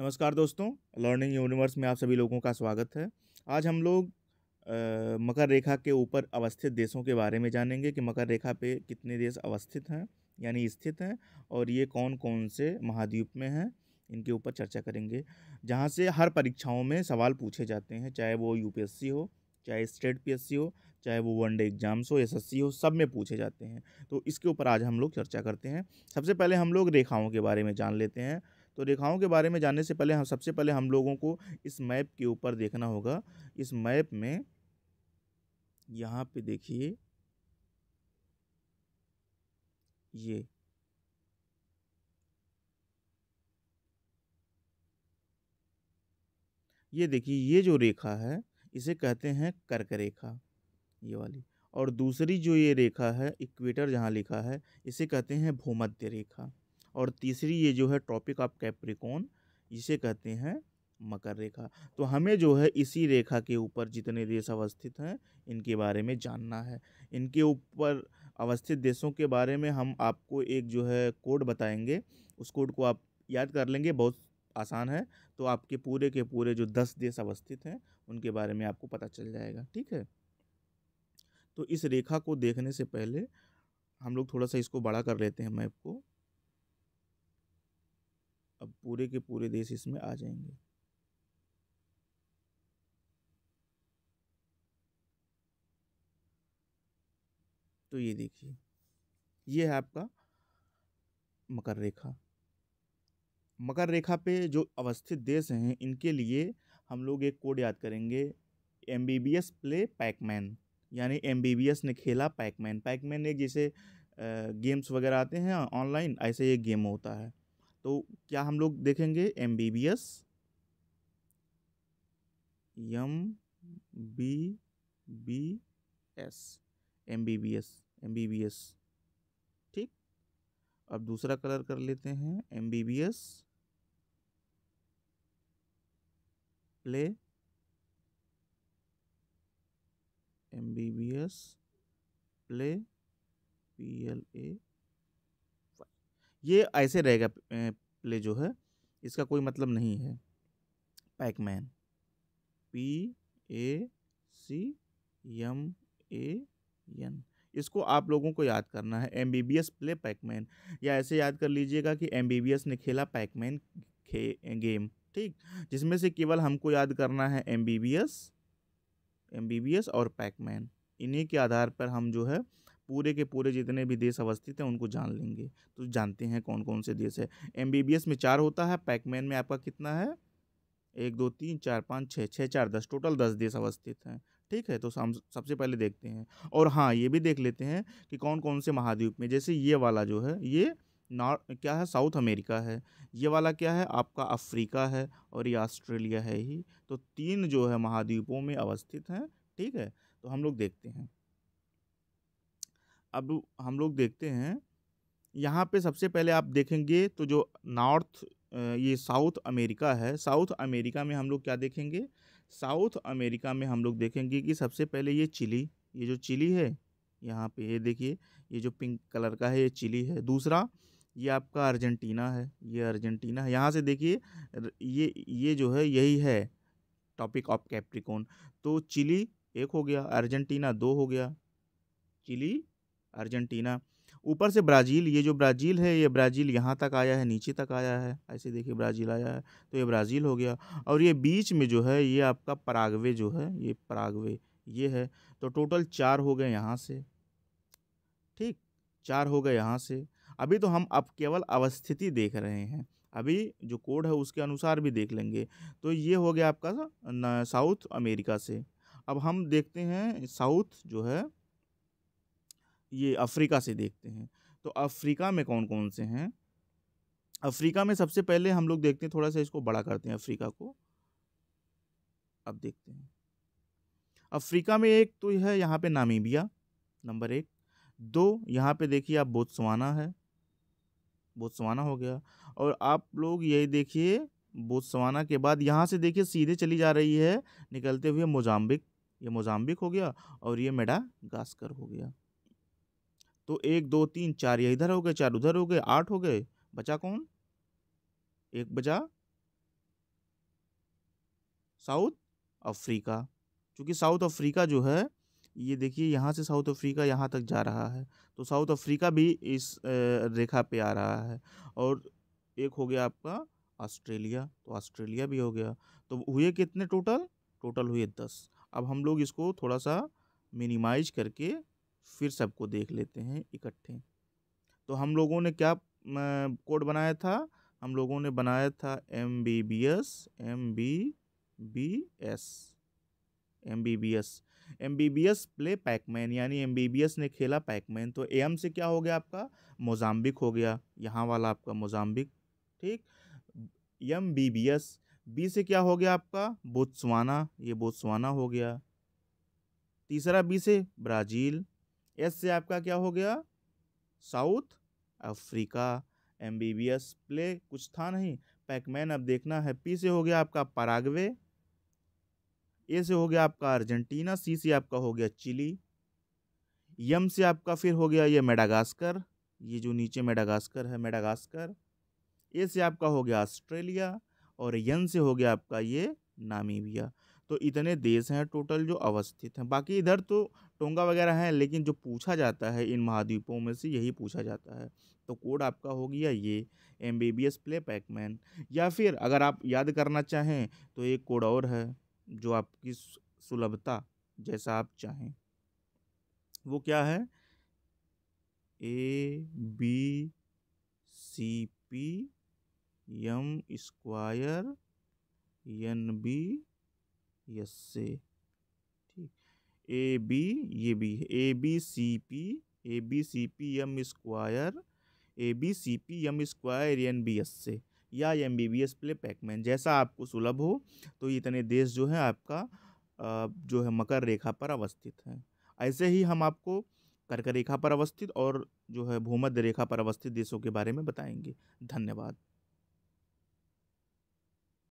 नमस्कार दोस्तों learning universe में आप सभी लोगों का स्वागत है आज हम लोग आ, मकर रेखा के ऊपर अवस्थित देशों के बारे में जानेंगे कि मकर रेखा पे कितने देश अवस्थित हैं यानी स्थित हैं और ये कौन कौन से महाद्वीप में हैं इनके ऊपर चर्चा करेंगे जहाँ से हर परीक्षाओं में सवाल पूछे जाते हैं चाहे वो यू हो चाहे स्टेट पी हो चाहे वो वनडे एग्जाम्स हो एस हो सब में पूछे जाते हैं तो इसके ऊपर आज हम लोग चर्चा करते हैं सबसे पहले हम लोग रेखाओं के बारे में जान लेते हैं तो रेखाओं के बारे में जानने से पहले हम सबसे पहले हम लोगों को इस मैप के ऊपर देखना होगा इस मैप में यहाँ पे देखिए ये ये देखिए ये जो रेखा है इसे कहते हैं कर्क रेखा ये वाली और दूसरी जो ये रेखा है इक्वेटर जहाँ लिखा है इसे कहते हैं भूमध्य रेखा और तीसरी ये जो है टॉपिक ऑफ कैप्रिकॉन इसे कहते हैं मकर रेखा तो हमें जो है इसी रेखा के ऊपर जितने देश अवस्थित हैं इनके बारे में जानना है इनके ऊपर अवस्थित देशों के बारे में हम आपको एक जो है कोड बताएंगे उस कोड को आप याद कर लेंगे बहुत आसान है तो आपके पूरे के पूरे जो दस देश अवस्थित हैं उनके बारे में आपको पता चल जाएगा ठीक है तो इस रेखा को देखने से पहले हम लोग थोड़ा सा इसको बड़ा कर लेते हैं मैप को अब पूरे के पूरे देश इसमें आ जाएंगे तो ये देखिए ये है आपका मकर रेखा मकर रेखा पे जो अवस्थित देश हैं इनके लिए हम लोग एक कोड याद करेंगे M B B S play Pacman यानी एम बी बी एस ने खेला पैकमैन पैकमैन एक जैसे गेम्स वगैरह आते हैं ऑनलाइन ऐसे ये गेम होता है तो क्या हम लोग देखेंगे M B B S M B B S M B B S M B B S ठीक अब दूसरा कलर कर लेते हैं M B B S play M B B S play P L A ये ऐसे रहेगा प्ले जो है इसका कोई मतलब नहीं है Pacman P A C M A N इसको आप लोगों को याद करना है M B B S play Pacman या ऐसे याद कर लीजिएगा कि एम बी बी एस ने खेला पैकमैन खे गेम ठीक जिसमें से केवल हमको याद करना है M B B S M B B S और पैकमैन इन्हीं के आधार पर हम जो है पूरे के पूरे जितने भी देश अवस्थित हैं उनको जान लेंगे तो जानते हैं कौन कौन से देश है एम में चार होता है पैकमैन में आपका कितना है एक दो तीन चार पाँच छः छः चार दस टोटल दस देश अवस्थित हैं ठीक है तो हम सबसे पहले देखते हैं और हाँ ये भी देख लेते हैं कि कौन कौन से महाद्वीप में जैसे ये वाला जो है ये नॉर्थ क्या है साउथ अमेरिका है ये वाला क्या है आपका अफ्रीका है और ये ऑस्ट्रेलिया है ही तो तीन जो है महाद्वीपों में अवस्थित हैं ठीक है तो हम लोग देखते हैं अब हम लोग देखते हैं यहाँ पे सबसे पहले आप देखेंगे तो जो नॉर्थ ये साउथ अमेरिका है साउथ अमेरिका में हम लोग क्या देखेंगे साउथ अमेरिका में हम लोग देखेंगे कि सबसे पहले ये चिली ये जो चिली है यहाँ पे ये देखिए ये जो पिंक कलर का है ये चिली है दूसरा ये आपका अर्जेंटीना है ये अर्जेंटीना है यहाँ से देखिए ये ये जो है यही है टॉपिक ऑफ कैप्रिकोन तो चिली एक हो गया अर्जेंटीना दो हो गया चिली अर्जेंटीना ऊपर से ब्राज़ील ये जो ब्राज़ील है ये ब्राज़ील यहाँ तक आया है नीचे तक आया है ऐसे देखिए ब्राज़ील आया है तो ये ब्राज़ील हो गया और ये बीच में जो है ये आपका परागवे जो है ये परागवे ये है तो टोटल चार हो गए यहाँ से ठीक चार हो गए यहाँ से अभी तो हम अब केवल अवस्थिति देख रहे हैं अभी जो कोड है उसके अनुसार भी देख लेंगे तो ये हो गया आपका साउथ अमेरिका से अब हम देखते हैं साउथ जो है ये अफ्रीका से देखते हैं तो अफ्रीका में कौन कौन से हैं अफ्रीका में सबसे पहले हम लोग देखते हैं थोड़ा सा इसको बड़ा करते हैं अफ्रीका को अब देखते हैं अफ्रीका में एक तो है यहाँ पे नामीबिया नंबर एक दो यहाँ पे देखिए आप बोत्सवाना है बोत्सवाना हो गया और आप लोग ये देखिए बोत्सवाना के बाद यहाँ से देखिए सीधे चली जा रही है निकलते हुए मोजाम्बिक ये मोजाम्बिक हो गया और ये मेडागास्कर हो गया तो एक दो तीन चार ये इधर हो गए चार उधर हो गए आठ हो गए बचा कौन एक बचा साउथ अफ्रीका क्योंकि साउथ अफ्रीका जो है ये देखिए यहाँ से साउथ अफ्रीका यहाँ तक जा रहा है तो साउथ अफ्रीका भी इस रेखा पे आ रहा है और एक हो गया आपका ऑस्ट्रेलिया तो ऑस्ट्रेलिया भी हो गया तो हुए कितने टोटल टोटल हुए दस अब हम लोग इसको थोड़ा सा मिनिमाइज करके फिर सबको देख लेते हैं इकट्ठे तो हम लोगों ने क्या कोड बनाया था हम लोगों ने बनाया था M B B S M B B S M B B S M B B S play Pacman यानी एम बी बी एस ने खेला पैकमैन तो एम से क्या हो गया आपका मोजाम्बिक हो गया यहाँ वाला आपका मोजाम्बिक ठीक M B B S B से क्या हो गया आपका बोत्सवाना ये बोत्सवाना हो गया तीसरा बी से ब्राज़ील एस से आपका क्या हो गया South Africa M B B S play कुछ था नहीं पैकमैन अब देखना है पी से हो गया आपका परागवे ए से हो गया आपका अर्जेंटीना सी से आपका हो गया चिली यम से आपका फिर हो गया ये मेडागास्कर ये जो नीचे मेडागास्कर है मेडागास्कर ए से आपका हो गया ऑस्ट्रेलिया और यन से हो गया आपका ये नामीबिया तो इतने देश हैं टोटल जो अवस्थित हैं बाकी इधर तो टोंगा वगैरह हैं लेकिन जो पूछा जाता है इन महाद्वीपों में से यही पूछा जाता है तो कोड आपका हो गया ये M B B S play Pacman या फिर अगर आप याद करना चाहें तो एक कोड और है जो आपकी सुलभता जैसा आप चाहें वो क्या है A B C P M square N B S से ठीक ए बी ये भी A B C P A B C P M square A B C P M square N B S से या M B B S play Pacman जैसा आपको सुलभ हो तो इतने देश जो हैं आपका जो है मकर रेखा पर अवस्थित हैं ऐसे ही हम आपको कर्क रेखा पर अवस्थित और जो है भूमध्य रेखा पर अवस्थित देशों के बारे में बताएंगे धन्यवाद